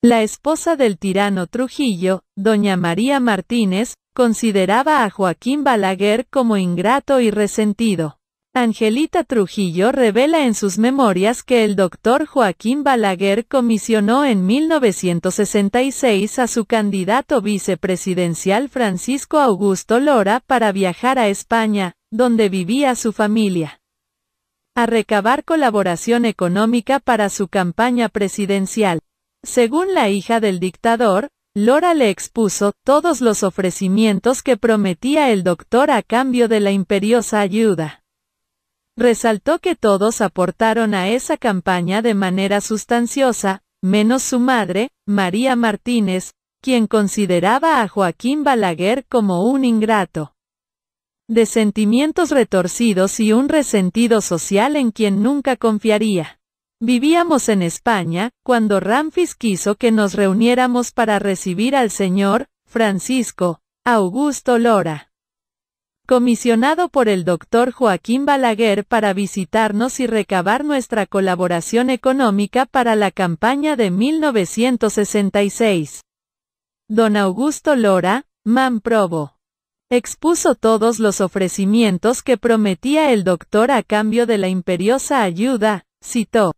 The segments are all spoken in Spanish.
La esposa del tirano Trujillo, doña María Martínez, consideraba a Joaquín Balaguer como ingrato y resentido. Angelita Trujillo revela en sus memorias que el doctor Joaquín Balaguer comisionó en 1966 a su candidato vicepresidencial Francisco Augusto Lora para viajar a España, donde vivía su familia, a recabar colaboración económica para su campaña presidencial. Según la hija del dictador, Lora le expuso todos los ofrecimientos que prometía el doctor a cambio de la imperiosa ayuda. Resaltó que todos aportaron a esa campaña de manera sustanciosa, menos su madre, María Martínez, quien consideraba a Joaquín Balaguer como un ingrato. De sentimientos retorcidos y un resentido social en quien nunca confiaría. Vivíamos en España, cuando Ramfis quiso que nos reuniéramos para recibir al señor, Francisco, Augusto Lora. Comisionado por el doctor Joaquín Balaguer para visitarnos y recabar nuestra colaboración económica para la campaña de 1966. Don Augusto Lora, Manprobo expuso todos los ofrecimientos que prometía el doctor a cambio de la imperiosa ayuda, citó.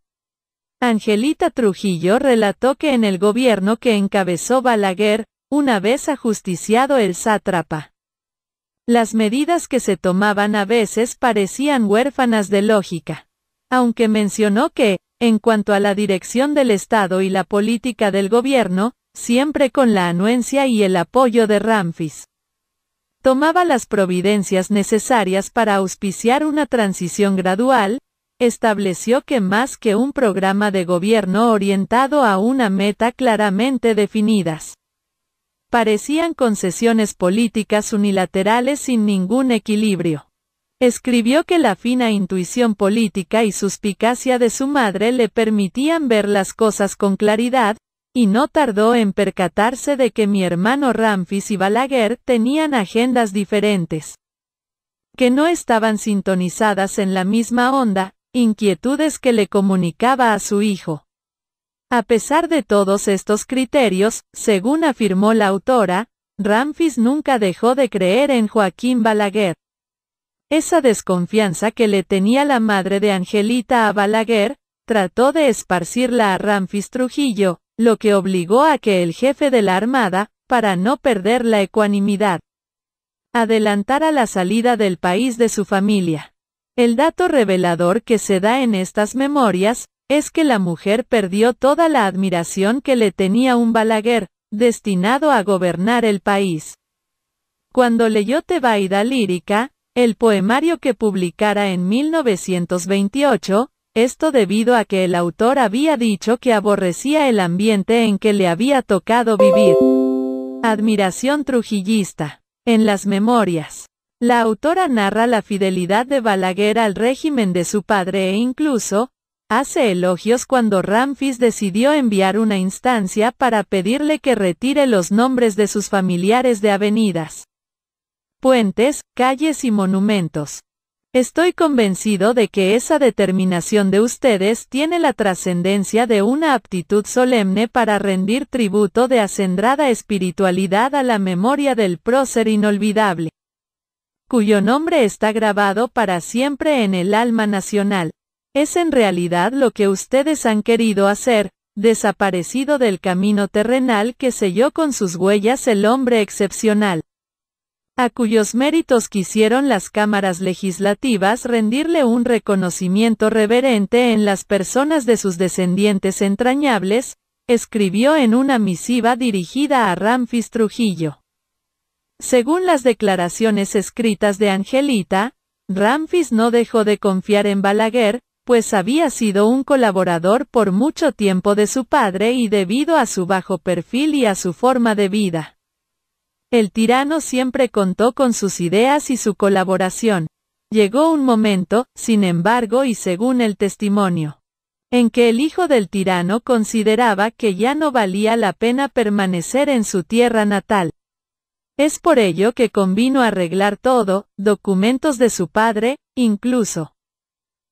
Angelita Trujillo relató que en el gobierno que encabezó Balaguer, una vez ajusticiado el sátrapa, las medidas que se tomaban a veces parecían huérfanas de lógica. Aunque mencionó que, en cuanto a la dirección del Estado y la política del gobierno, siempre con la anuencia y el apoyo de Ramfis, tomaba las providencias necesarias para auspiciar una transición gradual, estableció que más que un programa de gobierno orientado a una meta claramente definidas, parecían concesiones políticas unilaterales sin ningún equilibrio. Escribió que la fina intuición política y suspicacia de su madre le permitían ver las cosas con claridad, y no tardó en percatarse de que mi hermano Ramfis y Balaguer tenían agendas diferentes, que no estaban sintonizadas en la misma onda, inquietudes que le comunicaba a su hijo. A pesar de todos estos criterios, según afirmó la autora, Ramfis nunca dejó de creer en Joaquín Balaguer. Esa desconfianza que le tenía la madre de Angelita a Balaguer, trató de esparcirla a Ramfis Trujillo, lo que obligó a que el jefe de la Armada, para no perder la ecuanimidad, adelantara la salida del país de su familia. El dato revelador que se da en estas memorias, es que la mujer perdió toda la admiración que le tenía un Balaguer, destinado a gobernar el país. Cuando leyó Tebaida Lírica, el poemario que publicara en 1928, esto debido a que el autor había dicho que aborrecía el ambiente en que le había tocado vivir. Admiración trujillista. En las memorias. La autora narra la fidelidad de Balaguer al régimen de su padre e incluso, hace elogios cuando Ramfis decidió enviar una instancia para pedirle que retire los nombres de sus familiares de avenidas, puentes, calles y monumentos. Estoy convencido de que esa determinación de ustedes tiene la trascendencia de una aptitud solemne para rendir tributo de acendrada espiritualidad a la memoria del prócer inolvidable cuyo nombre está grabado para siempre en el alma nacional. Es en realidad lo que ustedes han querido hacer, desaparecido del camino terrenal que selló con sus huellas el hombre excepcional, a cuyos méritos quisieron las cámaras legislativas rendirle un reconocimiento reverente en las personas de sus descendientes entrañables, escribió en una misiva dirigida a Ramfis Trujillo. Según las declaraciones escritas de Angelita, Ramfis no dejó de confiar en Balaguer, pues había sido un colaborador por mucho tiempo de su padre y debido a su bajo perfil y a su forma de vida. El tirano siempre contó con sus ideas y su colaboración. Llegó un momento, sin embargo y según el testimonio, en que el hijo del tirano consideraba que ya no valía la pena permanecer en su tierra natal. Es por ello que convino arreglar todo, documentos de su padre, incluso.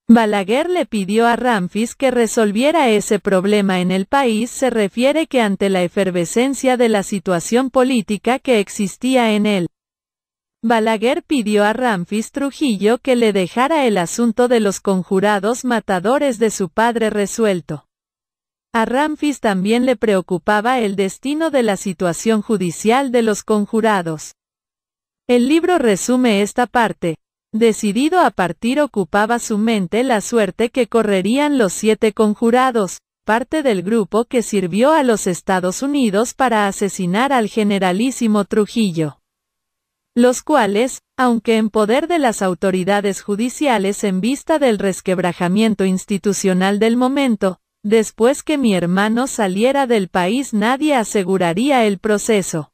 Balaguer le pidió a Ramfis que resolviera ese problema en el país se refiere que ante la efervescencia de la situación política que existía en él. Balaguer pidió a Ramfis Trujillo que le dejara el asunto de los conjurados matadores de su padre resuelto. A Ramfis también le preocupaba el destino de la situación judicial de los conjurados. El libro resume esta parte. Decidido a partir ocupaba su mente la suerte que correrían los siete conjurados, parte del grupo que sirvió a los Estados Unidos para asesinar al generalísimo Trujillo. Los cuales, aunque en poder de las autoridades judiciales en vista del resquebrajamiento institucional del momento, Después que mi hermano saliera del país nadie aseguraría el proceso.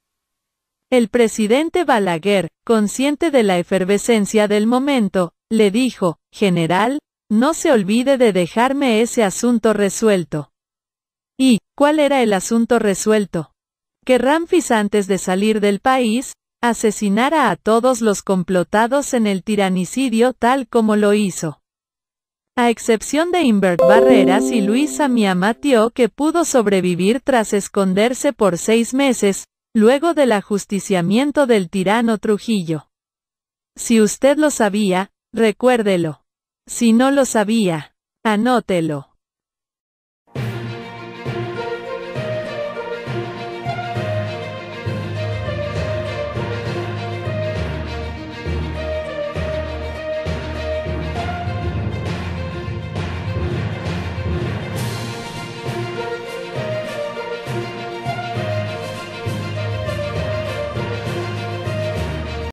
El presidente Balaguer, consciente de la efervescencia del momento, le dijo, General, no se olvide de dejarme ese asunto resuelto. ¿Y cuál era el asunto resuelto? Que Ramfis antes de salir del país, asesinara a todos los complotados en el tiranicidio tal como lo hizo. A excepción de Invert Barreras y Luisa Miamatió que pudo sobrevivir tras esconderse por seis meses, luego del ajusticiamiento del tirano Trujillo. Si usted lo sabía, recuérdelo. Si no lo sabía, anótelo.